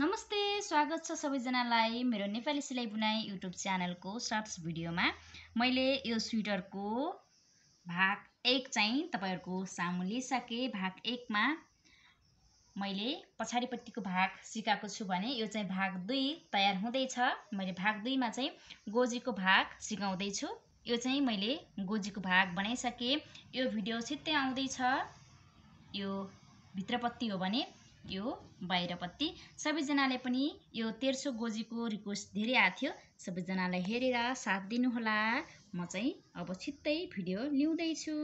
नमस्ते स्वागत छ सबैजनालाई मेरो नेपाली सिलाइ बुनाइ युट्युब च्यानलको सर्ट्स भिडियोमा मैले यो स्वेटरको भाग एक चाहिँ तपाईँहरूको सामु लिइसकेँ भाग एकमा मैले पछाडिपट्टिको भाग सिकाएको छु भने यो चाहिँ भाग दुई तयार हुँदैछ मैले भाग दुईमा चाहिँ गोजीको भाग सिकाउँदैछु यो चाहिँ मैले गोजीको भाग बनाइसकेँ यो भिडियो छिट्टै आउँदैछ यो भित्रपत्ती हो भने यो बाहिरपट्टि सबैजनाले पनि यो तेर्सो गोजीको रिक्वेस्ट धेरै आएको थियो सबैजनालाई हेरेर साथ दिनुहोला म चाहिँ अब छिट्टै भिडियो ल्याउँदैछु